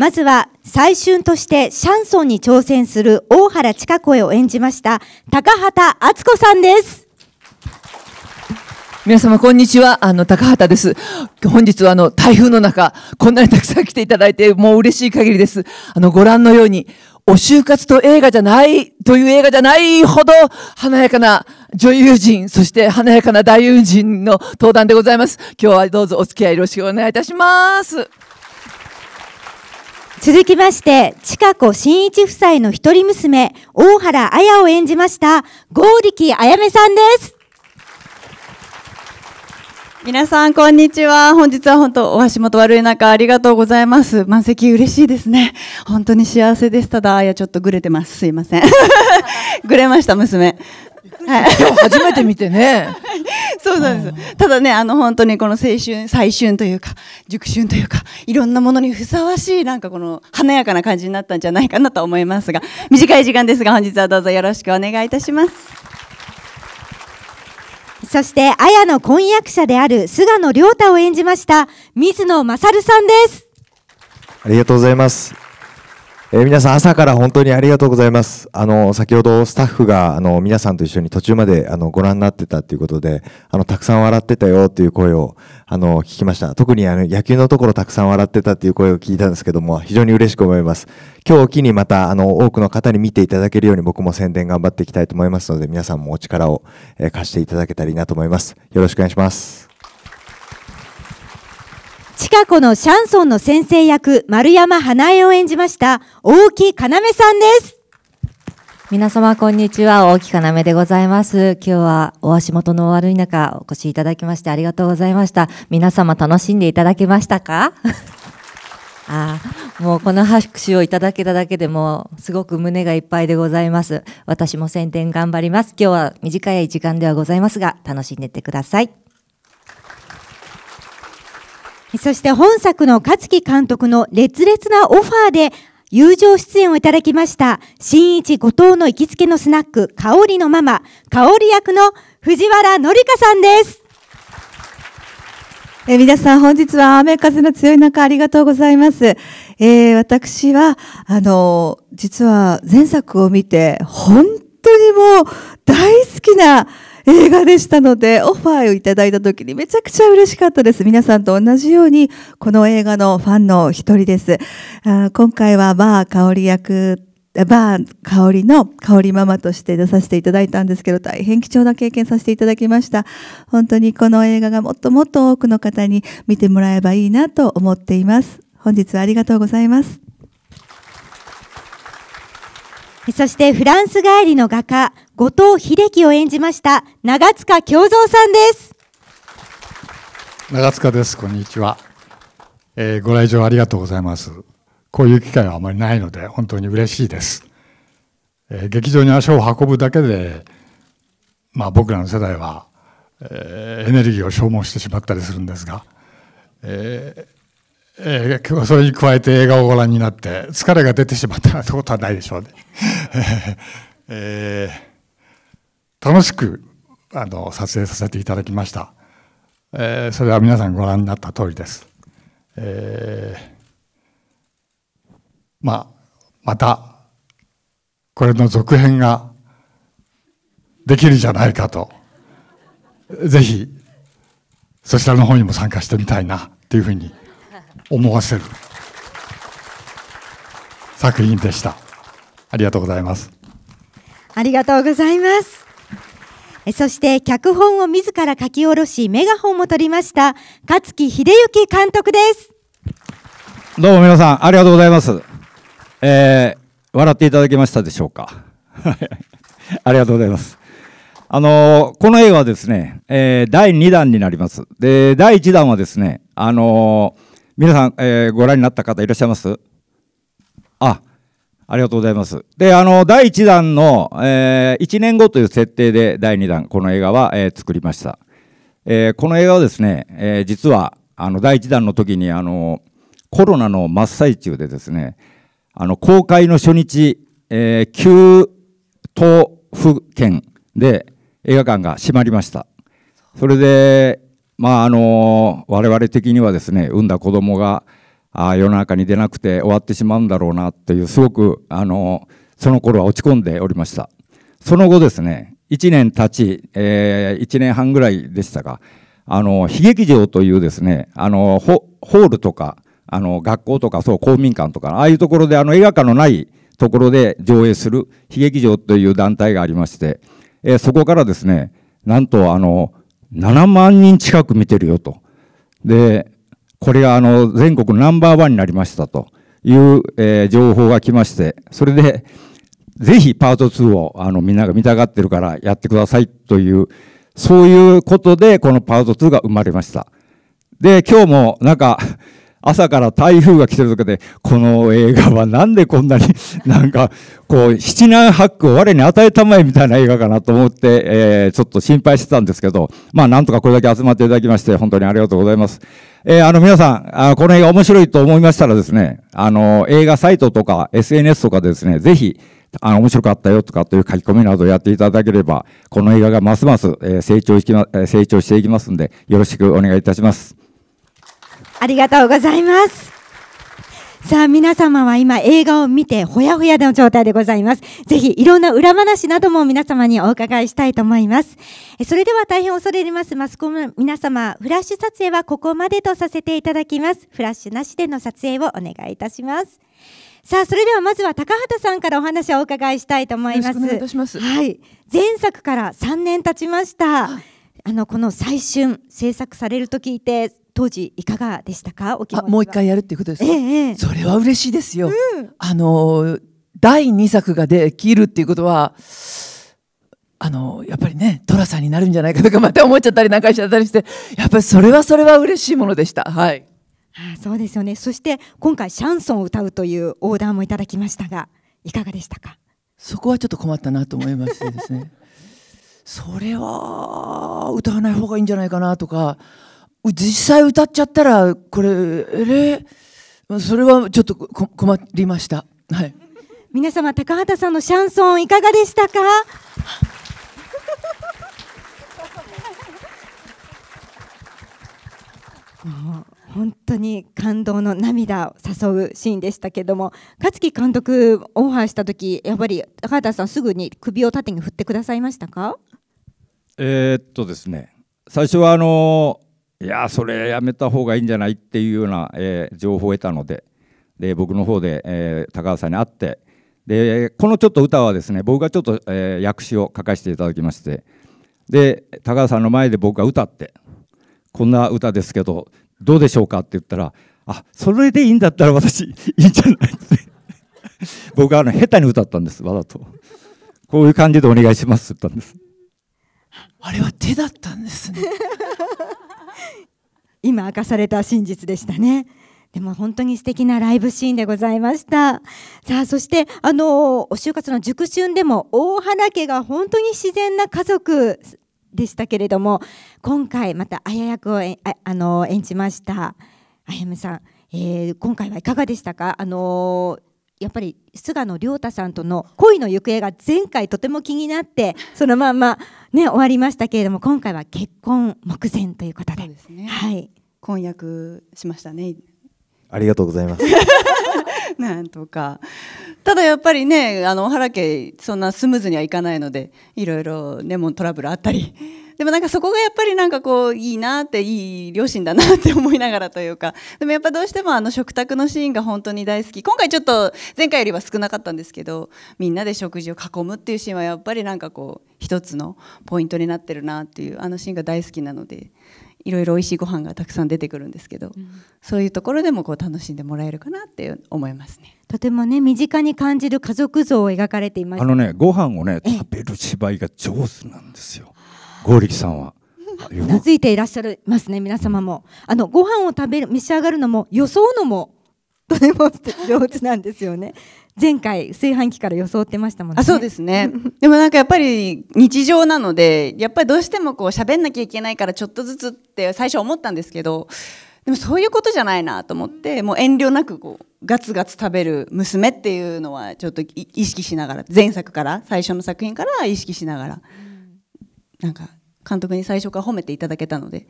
まずは最春としてシャンソンに挑戦する大原千佳子を演じました高畑敦子さんです皆様こんにちはあの高畑です本日はあの台風の中こんなにたくさん来ていただいてもう嬉しい限りですあのご覧のようにお就活と映画じゃないという映画じゃないほど華やかな女優陣、そして華やかな大友人の登壇でございます。今日はどうぞお付き合いよろしくお願いいたします。続きまして、近子真一夫妻の一人娘、大原綾を演じました、剛力あやめさんです。皆さん、こんにちは。本日は本当、お足元悪い中、ありがとうございます。満席嬉しいですね。本当に幸せです。ただ、あやちょっとぐれてます。すいません。ぐ れました、娘。初めて見てね。そうなんです。ただね、あの本当にこの青春、最春というか、熟春というか、いろんなものにふさわしい、なんかこの華やかな感じになったんじゃないかなと思いますが、短い時間ですが、本日はどうぞよろしくお願いいたします。そして、綾の婚約者である菅野亮太を演じました、水野勝さんです。ありがとうございます。えー、皆さん朝から本当にありがとうございます。あの、先ほどスタッフが、あの、皆さんと一緒に途中まで、あの、ご覧になってたっていうことで、あの、たくさん笑ってたよっていう声を、あの、聞きました。特にあの、野球のところたくさん笑ってたっていう声を聞いたんですけども、非常に嬉しく思います。今日を機にまた、あの、多くの方に見ていただけるように僕も宣伝頑張っていきたいと思いますので、皆さんもお力を、え貸していただけたらいいなと思います。よろしくお願いします。ピ子のシャンソンの先生役、丸山花江を演じました、大木かなめさんです。皆様、こんにちは。大木かなめでございます。今日はお足元の悪い中、お越しいただきましてありがとうございました。皆様、楽しんでいただけましたか あもうこの拍手をいただけただけでもすごく胸がいっぱいでございます。私も宣伝頑張ります。今日は短い時間ではございますが、楽しんでってください。そして本作の勝木監督の熱烈なオファーで友情出演をいただきました、新一後藤の行きつけのスナック、香りのママ、香り役の藤原紀香さんです。え皆さん、本日は雨風の強い中、ありがとうございます。えー、私は、あの、実は前作を見て、本当にもう大好きな映画でしたので、オファーをいただいた時にめちゃくちゃ嬉しかったです。皆さんと同じように、この映画のファンの一人です。あ今回はバー香り役バー香りの香りママとして出させていただいたんですけど、大変貴重な経験させていただきました。本当にこの映画がもっともっと多くの方に見てもらえばいいなと思っています。本日はありがとうございます。そしてフランス帰りの画家、後藤秀樹を演じました長塚京三さんです。長塚です。こんにちは。えー、ご来場ありがとうございます。こういう機会はあまりないので本当に嬉しいです。えー、劇場に足を運ぶだけで、まあ、僕らの世代は、えー、エネルギーを消耗してしまったりするんですが、えー、えー、それに加えて映画をご覧になって疲れが出てしまったなんてことはないでしょうね。えー、楽しくあの撮影させていただきました、えー、それは皆さんご覧になった通りです。えー、まあまたこれの続編ができるじゃないかとぜひそちらの方にも参加してみたいなというふうに思わせる作品でしたありがとうございますありがとうございますそして脚本を自ら書き下ろしメガホンも取りました勝木秀幸監督ですどうも皆さんありがとうございます、えー、笑っていただけましたでしょうか ありがとうございますあのこの映画はですね、えー、第2弾になります。で、第1弾はですね、あのー皆さん、えー、ご覧になった方いらっしゃいますあ、ありがとうございます。で、あの、第1弾の、えー、1年後という設定で第2弾、この映画は、えー、作りました。えー、この映画はですね、えー、実は、あの、第1弾の時に、あの、コロナの真っ最中でですね、あの、公開の初日、えー、旧都府県で映画館が閉まりました。それで、まああの我々的にはですね産んだ子供があ世の中に出なくて終わってしまうんだろうなというすごくあのその頃は落ち込んでおりましたその後ですね1年経ち、えー、1年半ぐらいでしたがあの悲劇場というですねあのホールとかあの学校とかそう公民館とかああいうところであの映画館のないところで上映する悲劇場という団体がありまして、えー、そこからですねなんとあの7万人近く見てるよと。で、これがあの全国ナンバーワンになりましたという、えー、情報が来まして、それで、ぜひパート2をあのみんなが見たがってるからやってくださいという、そういうことでこのパート2が生まれました。で、今日もなんか朝から台風が来てるとかで、この映画はなんでこんなに、なんか、こう、七難八苦を我に与えたまえみたいな映画かなと思って、えー、ちょっと心配してたんですけど、まあ、なんとかこれだけ集まっていただきまして、本当にありがとうございます。えー、あの、皆さん、あこの映画面白いと思いましたらですね、あの、映画サイトとか SNS とかでですね、ぜひ、あの、面白かったよとかという書き込みなどをやっていただければ、この映画がますます、えー、成長していきますんで、よろしくお願いいたします。ありがとうございます。さあ皆様は今映画を見てほやほやの状態でございます。ぜひいろんな裏話なども皆様にお伺いしたいと思います。それでは大変恐れ入りますマスコミ皆様、フラッシュ撮影はここまでとさせていただきます。フラッシュなしでの撮影をお願いいたします。さあそれではまずは高畑さんからお話をお伺いしたいと思います。お願いいたします。はい、前作から3年経ちました。あのこの最春制作されると聞いて当時いかがでしたかもう一回やるっていうことですか、ええ、それは嬉しいですよ、うん、あの第2作ができるっていうことはあのやっぱりね寅さんになるんじゃないかとかまた思っちゃったりなんかしちゃったりしてやっぱりそれはそれは嬉しいものでしたはいあそうですよねそして今回シャンソンを歌うというオーダーもいただきましたがいかがでしたかそこはちょっと困ったなと思いましてですね それは歌わない方がいいんじゃないかなとか実際歌っちゃったら、これ、えれ、それはちょっと困りました。はい。皆様、高畑さんのシャンソンいかがでしたか 本当に感動の涙を誘うシーンでしたけども勝木監督オファーした時やっぱり高畑さんすぐに首を縦に振ってくださいましたかえー、っとですね最初はあのーいやそれやめた方がいいんじゃないっていうような、えー、情報を得たのでで僕の方で、えー、高橋さんに会ってでこのちょっと歌はですね僕がちょっと、えー、訳詞を書かせていただきましてで高橋さんの前で僕が歌ってこんな歌ですけどどうでしょうかって言ったらあそれでいいんだったら私いいんじゃないって 僕はあの下手に歌ったんですわざとこういう感じでお願いしますって言ったんですあれは手だったんですね今明かされた真実でしたね。でも本当に素敵なライブシーンでございました。さあ、そして、あの、お就活の熟春でも、大原家が本当に自然な家族でしたけれども、今回また綾役をあの演じました、あやむさん、えー、今回はいかがでしたかあのやっぱり菅野亮太さんとの恋の行方が前回とても気になってそのまんま、ね、終わりましたけれども今回は結婚目前ということで、ね、はい、婚約しましたねありがとうございます なんとかただやっぱりねあの原家そんなスムーズにはいかないのでいろいろでもトラブルあったり。でもなんかそこがやっぱりなんかこういいなっていい両親だなって思いながらというかでもやっぱどうしてもあの食卓のシーンが本当に大好き今回ちょっと前回よりは少なかったんですけどみんなで食事を囲むっていうシーンはやっぱりなんかこう一つのポイントになってるなっていうあのシーンが大好きなのでいろいろ美味しいご飯がたくさん出てくるんですけど、うん、そういうところでもこう楽しんでもらえるかなって思いますね。とてもね身近に感じる家族像を描かれていましあのねご飯をね食べる芝居が上手なんですよ。剛力さんは。なずいていらっしゃいますね皆様もあのご飯を食べる召し上がるのも装うのもと ても上手なんですよね前回炊飯器から装ってましたもんねあそうですね でもなんかやっぱり日常なのでやっぱりどうしてもこう喋んなきゃいけないからちょっとずつって最初思ったんですけどでもそういうことじゃないなと思ってもう遠慮なくこうガツガツ食べる娘っていうのはちょっと意識しながら前作から最初の作品から意識しながら。うんなんか監督に最初から褒めていただけたので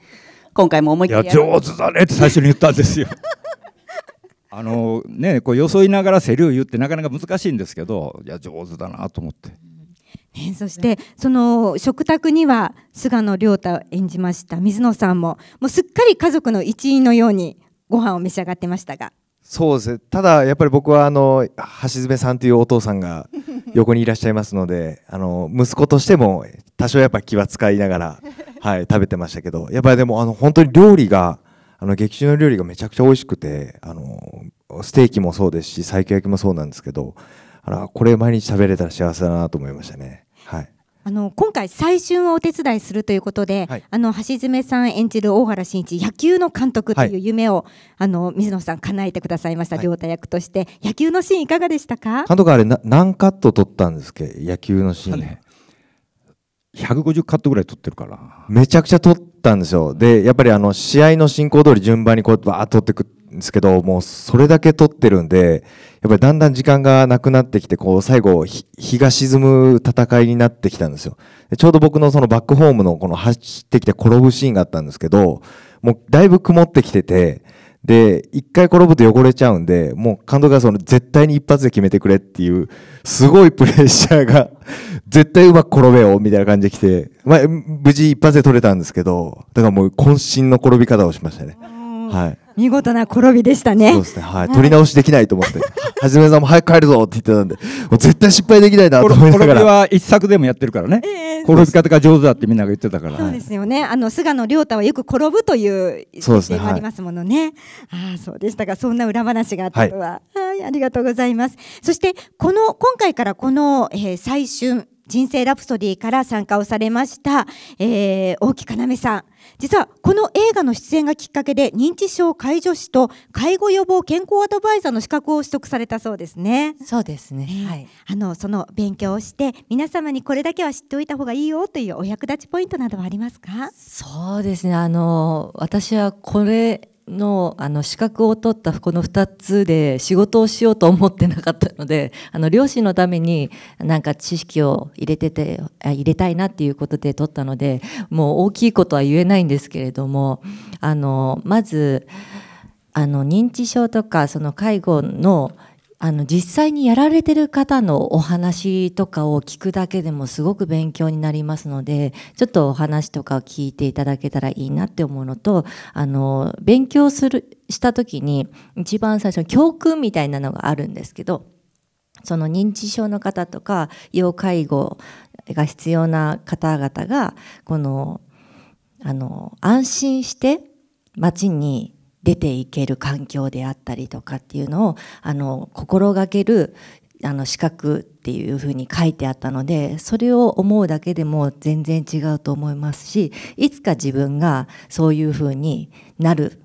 今回も思いっきりや上手だねって最初に言ったんですよ あのねこう装そいながらセリを言ってなかなか難しいんですけどいや上手だなと思って。ね、そしてその食卓には菅野亮太演じました水野さんももうすっかり家族の一員のようにご飯を召し上がってましたがそうですねただやっぱり僕はあの橋爪さんというお父さんが 横にいらっしゃいますのであの息子としても多少やっぱ気は使いながら、はい、食べてましたけどやっぱりでもあの本当に料理があの劇中の料理がめちゃくちゃ美味しくてあのステーキもそうですし西京焼きもそうなんですけどあらこれ毎日食べれたら幸せだなと思いましたね。あの今回、最春をお手伝いするということで、はい、あの橋爪さん演じる大原慎一、野球の監督という夢を、はい、あの水野さん、叶えてくださいました、両太役として、野球のシーン、いかがでしたか監督、あれな、何カット撮ったんですけ野球のシーン。ね150カットぐらい撮ってるから。めちゃくちゃ撮ったんですよ。で、やっぱりあの、試合の進行通り順番にこう、ばーっと撮ってくですけど、もうそれだけ撮ってるんで、やっぱりだんだん時間がなくなってきて、こう最後、日が沈む戦いになってきたんですよで。ちょうど僕のそのバックホームのこの走ってきて転ぶシーンがあったんですけど、もうだいぶ曇ってきてて、で、一回転ぶと汚れちゃうんで、もう監督がその絶対に一発で決めてくれっていう、すごいプレッシャーが、絶対うまく転べよ、みたいな感じで来て、まあ、無事一発で取れたんですけど、だからもう渾身の転び方をしましたね。はい。見事な転びでしたね。そうですね。はい。取り直しできないと思って、はじめさんも早く帰るぞって言ってたんで、もう絶対失敗できないなと思いながら。これは一作でもやってるからね。えー、転び方が上手だってみんなが言ってたから。そうですよね。あの菅野亮太はよく転ぶという意定もありますものね。ねはい、あそうでしたか。そんな裏話があったとは。はい、ありがとうございます。そしてこの今回からこの、えー、最春人生ラプソディから参加をされました、えー、大木かなめさん。実はこの映画の出演がきっかけで認知症介助士と介護予防健康アドバイザーの資格を取得されたそうですね。そうですね、はい、あのその勉強をして皆様にこれだけは知っておいた方がいいよというお役立ちポイントなどはありますかそうですねあの私はこれのあの資格を取ったこの2つで仕事をしようと思ってなかったので あの両親のためになんか知識を入れてて入れたいなっていうことで取ったのでもう大きいことは言えないんですけれどもあのまずあの認知症とかその介護のあの実際にやられてる方のお話とかを聞くだけでもすごく勉強になりますのでちょっとお話とかを聞いていただけたらいいなって思うのとあの勉強するした時に一番最初の教訓みたいなのがあるんですけどその認知症の方とか要介護が必要な方々がこのあの安心して街に出ていける環境であったりとかっていうのをあの心がけるあの資格っていうふうに書いてあったのでそれを思うだけでも全然違うと思いますしいつか自分がそういうふうになる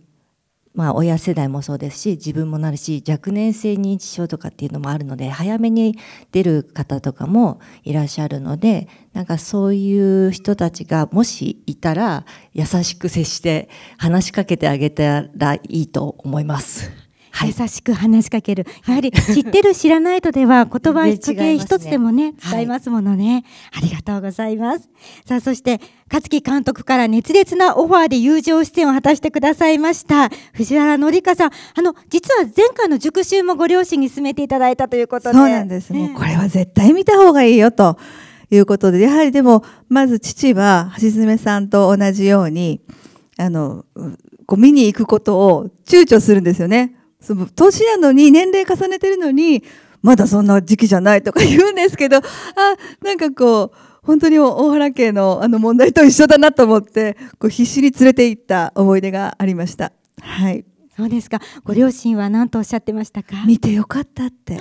まあ、親世代もそうですし自分もなるし若年性認知症とかっていうのもあるので早めに出る方とかもいらっしゃるのでなんかそういう人たちがもしいたら優しく接して話しかけてあげたらいいと思います。はい、優しく話しかける、やはり知ってる知らないとでは言葉一け一つでもね 使いますものね、はい、ありがとうございますさあそして勝木監督から熱烈なオファーで友情出演を果たしてくださいました藤原紀香さんあの実は前回の塾習もご両親に勧めていただいたということでそうなんです、ね、もうこれは絶対見た方がいいよということでやはりでもまず父は橋爪さんと同じようにあのこう見に行くことを躊躇するんですよねその年なのに年齢重ねてるのにまだそんな時期じゃないとか言うんですけどあなんかこう本当に大原家のあの問題と一緒だなと思ってこう必死に連れて行った思い出がありました。はいそうですか。ご両親は何とおっしゃってましたか。見てよかったって。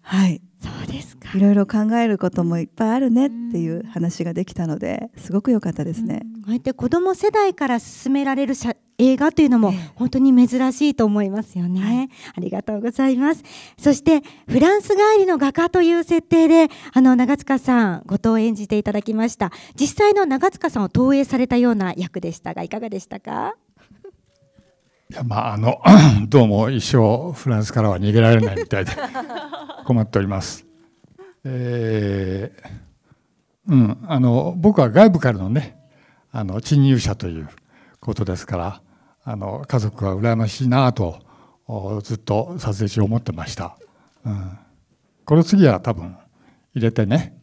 はい。そうですか。いろいろ考えることもいっぱいあるねっていう話ができたので、すごく良かったですね。こうやって子供世代から勧められる映画というのも本当に珍しいと思いますよね、はい、ありがとうございますそしてフランス帰りの画家という設定であの長塚さん後藤演じていただきました実際の長塚さんを投影されたような役でしたがいかがでしたかいやまああの どうも一生フランスからは逃げられないみたいで 困っております。えー、うんあの僕は外部からのねあの侵入者ということですからあの家族は羨ましいなとずっと撮影中思ってました、うん、この次は多分入れてね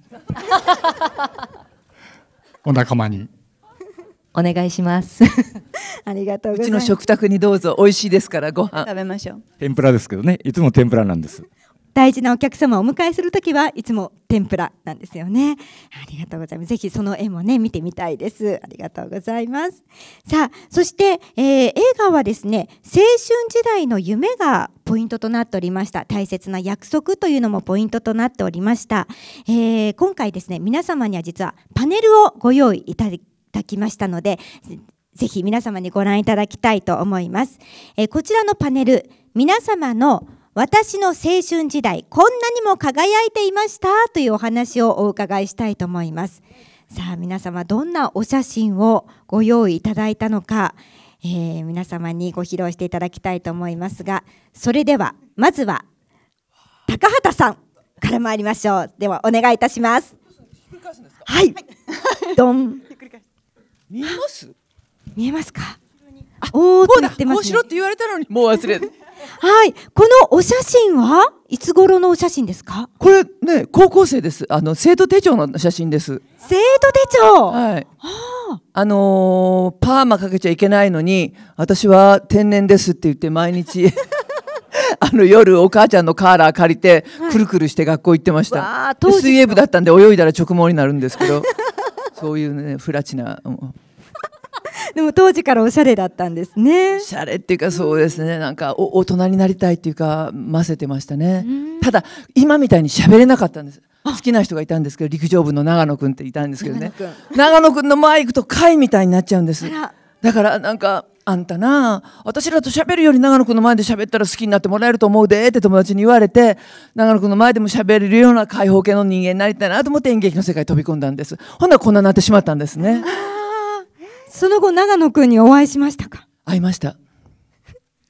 お仲間にお願いします ありがとううちの食卓にどうぞ美味しいですからご飯食べましょう天ぷらですけどねいつも天ぷらなんです大事なお客様をお迎えするときはいつも天ぷらなんですよね。ありがとうございます。ぜひその絵もね、見てみたいです。ありがとうございます。さあ、そして、えー、映画はですね、青春時代の夢がポイントとなっておりました。大切な約束というのもポイントとなっておりました。えー、今回ですね、皆様には実はパネルをご用意いただきましたので、ぜひ皆様にご覧いただきたいと思います。えー、こちらのパネル、皆様の私の青春時代こんなにも輝いていましたというお話をお伺いしたいと思いますさあ皆様どんなお写真をご用意いただいたのか、えー、皆様にご披露していただきたいと思いますがそれではまずは高畑さんから参りましょうではお願いいたしますはい、ど ん見えます見えますかあ、おおって言ってます、ね、って言われたのにもう忘れはい、このお写真はいつ頃のお写真ですか。これね、高校生です。あの生徒手帳の写真です。生徒手帳。はい。あ、のー、パーマかけちゃいけないのに、私は天然ですって言って毎日 あの夜お母ちゃんのカーラー借りて、くるくるして学校行ってました。はい、水泳部だったんで泳いだら直毛になるんですけど、そういうねフラチな。でも当時からおしゃれだったんですね。おしゃれっていうかそうですね、なんか大人になりたいっていうか混ぜてましたね。ただ今みたいに喋れなかったんです。好きな人がいたんですけど陸上部の長野君っていたんですけどね長野君の前行くと貝みたいになっちゃうんですだからなんかあんたな私らと喋るより長野君の前で喋ったら好きになってもらえると思うでって友達に言われて長野君の前でも喋れるような開放系の人間になりたいなと思って演劇の世界飛び込んだんですほんならこんなになってしまったんですね。その後、長野くんにお会いしましたか会いました。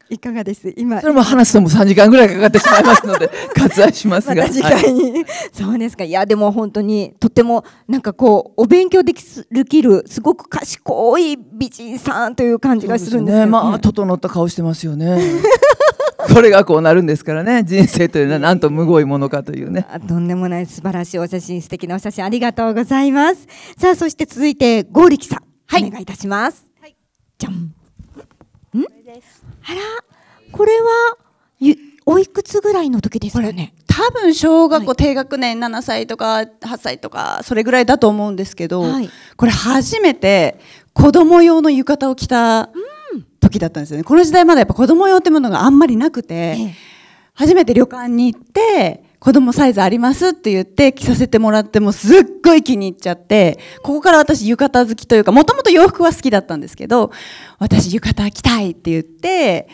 いかがです今それも話すとも3時間ぐらいかかってしまいますので 割愛しますが、ま、次回に、はい、そうですかいやでも本当にとてもなんかこうお勉強できるすごく賢い美人さんという感じがするんですねまあ整った顔してますよねこれがこうなるんですからね人生というのはなんとむごいものかというね とんでもない素晴らしいお写真素敵なお写真ありがとうございますさあそして続いて剛力さんはい、お願いいたします。はい、じゃん。んあら、これはおいくつぐらいの時ですかね。多分小学校、はい、低学年7歳とか8歳とかそれぐらいだと思うんですけど、はい、これ初めて子供用の浴衣を着た時だったんですよね。この時代まだやっぱ子供用ってものがあんまりなくて、ええ、初めて旅館に行って。子供サイズありますって言って着させてもらってもすっごい気に入っちゃってここから私浴衣好きというかもともと洋服は好きだったんですけど私浴衣着たいって言って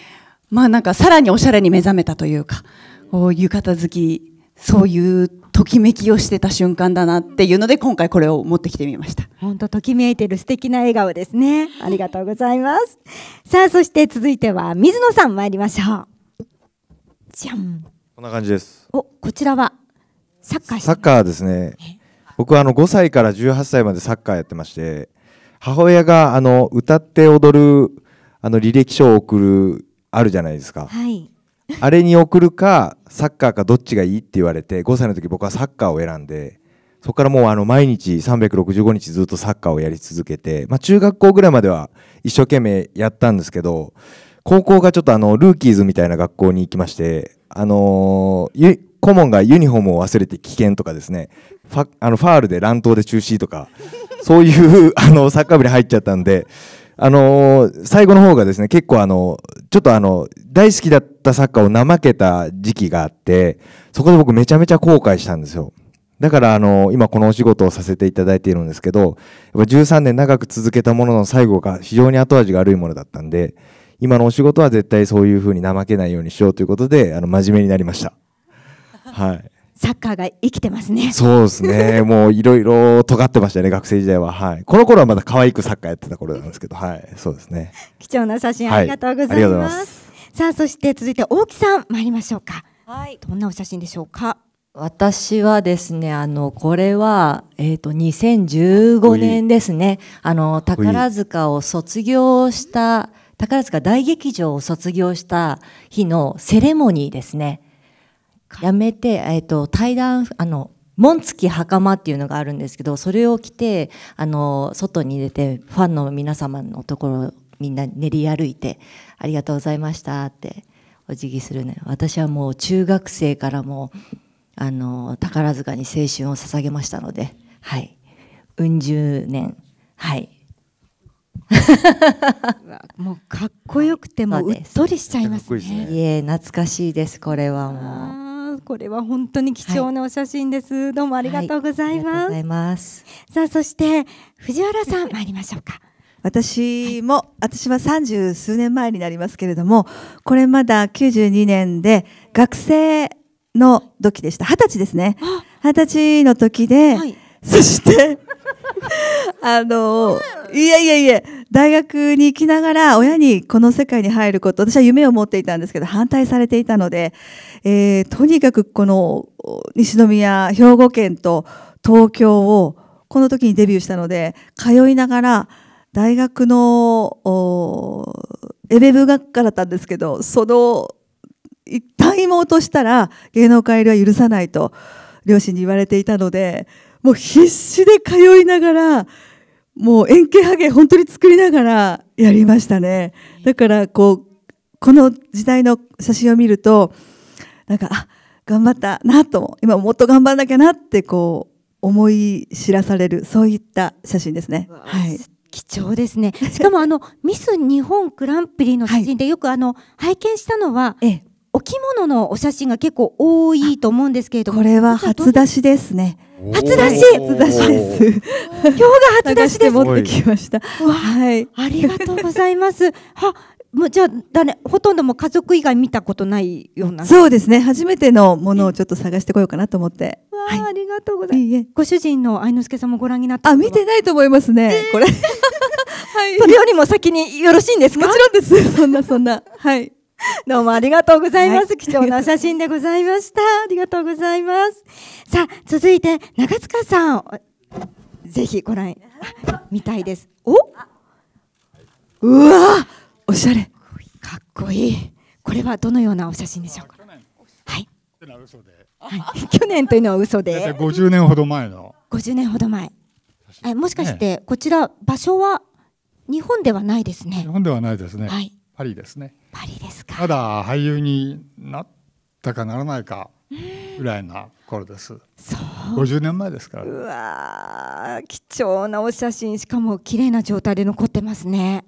まあなんかさらにおしゃれに目覚めたというかこう浴衣好きそういうときめきをしてた瞬間だなっていうので今回これを持ってきてみました本当ときめいてる素敵な笑顔ですねありがとうございますさあそして続いては水野さん参りましょうじゃんこんな感じです。お、こちらはサッカーサッカーですね。僕はあの5歳から18歳までサッカーやってまして、母親があの歌って踊るあの履歴書を送るあるじゃないですか。はい。あれに送るかサッカーかどっちがいいって言われて5歳の時僕はサッカーを選んでそこからもうあの毎日365日ずっとサッカーをやり続けて、まあ、中学校ぐらいまでは一生懸命やったんですけど高校がちょっとあのルーキーズみたいな学校に行きましてあのー、顧問がユニフォームを忘れて危険とかですねファあのファールで乱闘で中止とか そういうあのサッカー部に入っちゃったんで。あのー、最後の方がですね、結構あの、ちょっとあの、大好きだったサッカーを怠けた時期があって、そこで僕めちゃめちゃ後悔したんですよ。だからあの、今このお仕事をさせていただいているんですけど、やっぱ13年長く続けたものの最後が非常に後味が悪いものだったんで、今のお仕事は絶対そういうふうに怠けないようにしようということで、あの、真面目になりました。はい。サッカーが生きてますね。そうですね。もういろいろ尖ってましたね、学生時代は。はい。この頃はまだ可愛くサッカーやってた頃なんですけど、はい。そうですね。貴重な写真ありがとうございます。はい、ますさあ、そして続いて大木さん、参りましょうか。はい。どんなお写真でしょうか。私はですね、あの、これは、えっ、ー、と、2015年ですね。あの、宝塚を卒業した、宝塚大劇場を卒業した日のセレモニーですね。やめて、えっ、ー、と、対談、あの、門付き袴っていうのがあるんですけど、それを着て、あの、外に出て、ファンの皆様のところ、みんな練り歩いて、ありがとうございましたって、お辞儀するね。私はもう中学生からもあの、宝塚に青春を捧げましたので、はい。うん十年、はい。もうかっこよくてもうっとりしちゃいますね。すいいすねいえ懐かしいですこれはもう。これは本当に貴重なお写真です、はい、どうもありがとうございます。はい、ますさあそして藤原さん参りましょうか。私も、はい、私は三十数年前になりますけれども、これまだ92年で学生の時でした。二十歳ですね。二十歳の時で、そしてあの、いやいやいや、大学に行きながら親にこの世界に入ること、私は夢を持っていたんですけど、反対されていたので、えー、とにかくこの西宮、兵庫県と東京をこの時にデビューしたので、通いながら、大学のエベブ学科だったんですけど、その一旦妹したら芸能界入りは許さないと両親に言われていたので、もう必死で通いながらもう円形ハゲ本当に作りながらやりましたねだからこうこの時代の写真を見るとなんかあ頑張ったなと今もっと頑張らなきゃなってこう思い知らされるそういった写真ですね。はい。貴重ですね。しかもあのミス日本グランプリの写真でよくあの、拝見したのは、ええ、お着物のお写真が結構多いと思うんですけれども、これは初出しですね。初出し初出しです。今日が初出しで持ってきました。はい。ありがとうございます。は、もうじゃあね、ほとんども家族以外見たことないような。そうですね。初めてのものをちょっと探してこようかなと思って。わあ、ありがとうございます。ご主人の愛之助さんもご覧になったあ、見てないと思いますね。これ。はい。それよりも先によろしいんですか。もちろんです。そんなそんな。はい。どうもありがとうございます、はい。貴重な写真でございました。ありがとうございます。さあ、続いて、長塚さん。ぜひご覧、みたいです。おうわおしゃれ。かっこいい。これはどのようなお写真でしょうかはい。はい、去年というのは嘘で。50年ほど前の。50年ほど前。えもしかして、こちら、場所は日本ではないですね。日本ではないですね。はい、パリですね。ぱりですかまだ俳優になったかならないかぐらいな頃です。そう50年前ですからうわ貴重なお写真しかも綺麗な状態で残ってますね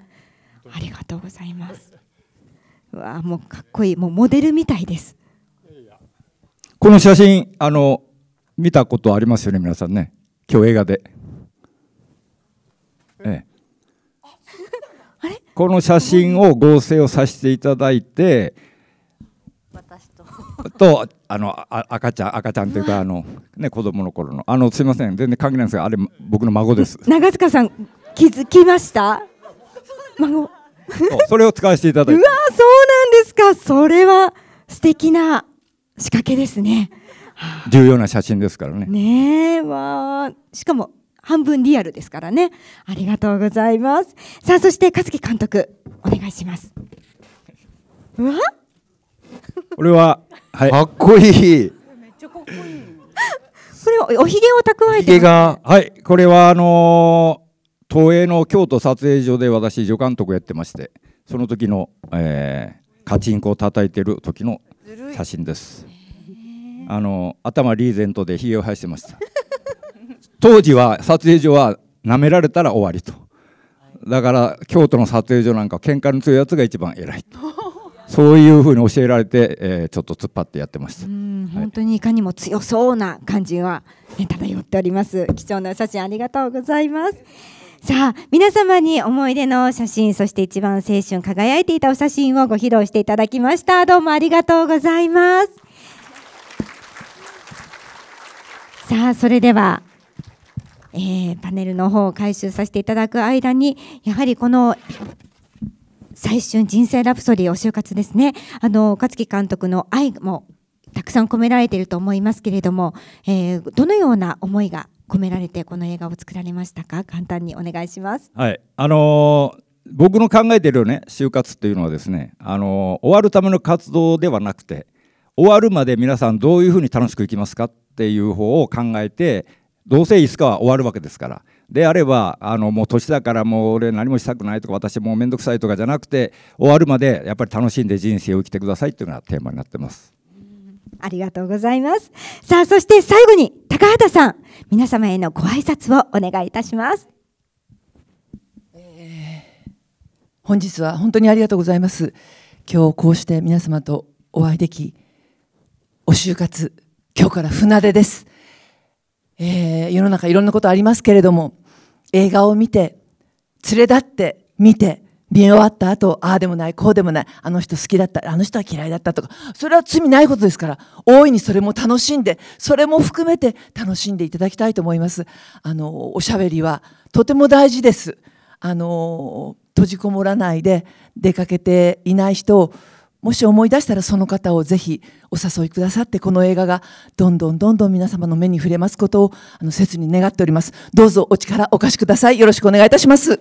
ありがとうございますうわもうかっこいいもうモデルみたいですこの写真あの見たことありますよね皆さんね今日映画でええこの写真を合成をさせていただいて私ととあのあ赤ちゃん赤ちゃんというかあの、ね、子供の頃のあのすみません全然関係ないんですがあれ僕の孫です長塚さん気づきました孫それを使わせていただいてうわそうなんですかそれは素敵な仕掛けですね重要な写真ですからねねえわしかも半分リアルですからね。ありがとうございます。さあ、そして、和樹監督、お願いします。うわ俺は、はい、かっこいい。めっちゃかっこいい。これ、おひげを蓄えて、ね、が、はい、これは、あのー、東映の京都撮影所で私、助監督やってまして、その時の、えー、カチンコを叩いてる時の写真です。あの頭リーゼントでひげを生やしてました。当時は撮影所は舐められたら終わりとだから京都の撮影所なんか喧嘩の強いやつが一番偉いと。そういうふうに教えられて、えー、ちょっと突っ張ってやってました。本当にいかにも強そうな感じは、ね、漂っております。貴重な写真ありがとうございます。さあ、皆様に思い出の写真、そして一番青春輝いていたお写真をご披露していただきました。どうもありがとうございます。さあ、それではえー、パネルの方を回収させていただく間にやはりこの最春人生ラプソディお就活ですねあの勝木監督の愛もたくさん込められていると思いますけれども、えー、どのような思いが込められてこの映画を作られましたか簡単にお願いします。はいあのー僕の考えてるね就活っていうのはですねあの終わるための活動ではなくて終わるまで皆さんどういうふうに楽しくいきますかっていう方を考えてどうせいつかは終わるわけですから。であればあのもう年だからもう俺何もしたくないとか私もう面倒くさいとかじゃなくて終わるまでやっぱり楽しんで人生を生きてくださいというのがテーマになってます。ありがとうございます。さあそして最後に高畑さん皆様へのご挨拶をお願いいたします。えー、本日は本当にありがとうございます。今日こうして皆様とお会いでき、お就活今日から船出です。えー、世の中いろんなことありますけれども、映画を見て、連れ立って見て、見終わった後、ああでもない、こうでもない、あの人好きだった、あの人は嫌いだったとか、それは罪ないことですから、大いにそれも楽しんで、それも含めて楽しんでいただきたいと思います。あの、おしゃべりはとても大事です。あの、閉じこもらないで出かけていない人をもし思い出したらその方をぜひお誘いくださってこの映画がどんどんどんどん皆様の目に触れますことをあの切に願っておりますどうぞお力お貸しくださいよろしくお願いいたします